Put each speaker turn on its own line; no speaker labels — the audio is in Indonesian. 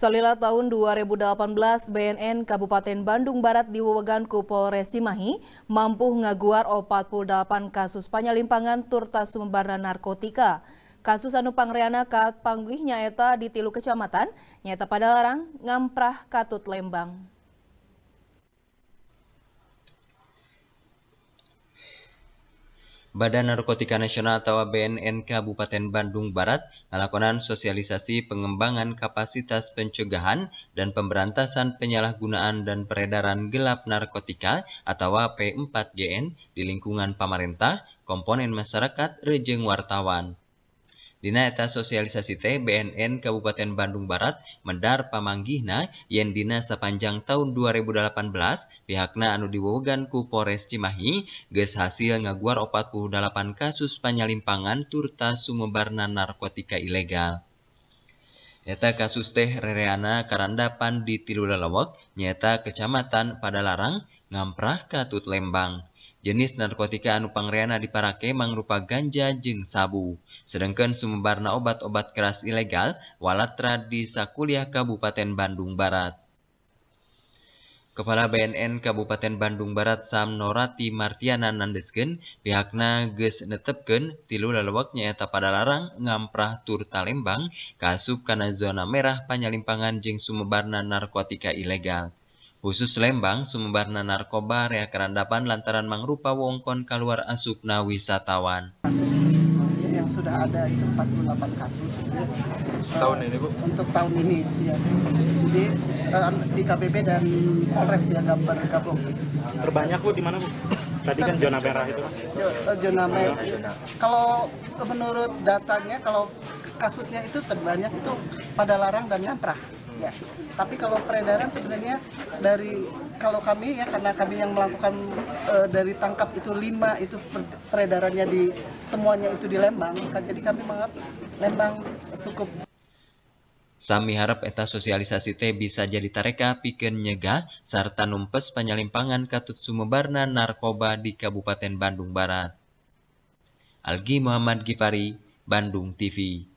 Salila tahun 2018, BNN Kabupaten Bandung Barat di Wewegan Polres Cimahi mampu ngaguar 48 kasus panyalimpangan turta sumbarna narkotika. Kasus anu pangreana kat pangguhnya eta di tilu kecamatan, nyata pada larang Ngamprah, Katut Lembang.
Badan Narkotika Nasional atau BNN Kabupaten Bandung Barat melakukan sosialisasi pengembangan kapasitas pencegahan dan pemberantasan penyalahgunaan dan peredaran gelap narkotika atau P4GN di lingkungan pemerintah, komponen masyarakat, rejeng wartawan. Dina eta sosialisasi teh BNN Kabupaten Bandung Barat mendar pamanggihna yen dina sapanjang tahun 2018 pihakna anu diwogan ku Polres Cimahi geus hasil ngaguar 48 kasus panyalimpangan turta sumebarna narkotika ilegal. Eta kasus teh rereana karandapan di tilu lelewek nyata kecamatan Padalarang, Ngamprah Katut Lembang. Jenis narkotika anu pangreana diparake mangrupa ganja jeung sabu. Sedangkan sumberna obat-obat keras ilegal walatra di Sakuliah Kabupaten Bandung Barat. Kepala BNN Kabupaten Bandung Barat Sam Norati Martiana nandesken pihakna geus netepkeun tilu lalewak nyaeta pada larang ngamprah tur Talembang kasup kana zona merah panyalimpangan jeung sumebarna narkotika ilegal. Khusus Lembang, sumbarna narkoba rea kerandapan lantaran mangrupa wongkon keluar asupna wisatawan. Kasus
ini ya, yang sudah ada itu 48 kasus. Tahun ini, Bu? Eh, untuk tahun ini, ya. Eh, di, di KBB dan Polres ya kabung
Terbanyak, Bu, di mana, Bu? Tadi kan zona merah itu.
Eh, zona merah. Kalau menurut datanya, kalau kasusnya itu terbanyak itu pada larang dan nyamprah ya tapi kalau peredaran sebenarnya dari kalau kami ya karena kami yang melakukan e, dari tangkap itu lima itu peredarannya di semuanya itu di Lembang kan jadi kami menganggap Lembang cukup
Sami harap eta sosialisasi teh bisa jadi tareka pikeun nyegah sarta numpes panyalimpangan katut sumebarna narkoba di Kabupaten Bandung Barat. Algi Muhammad Gipari, Bandung TV.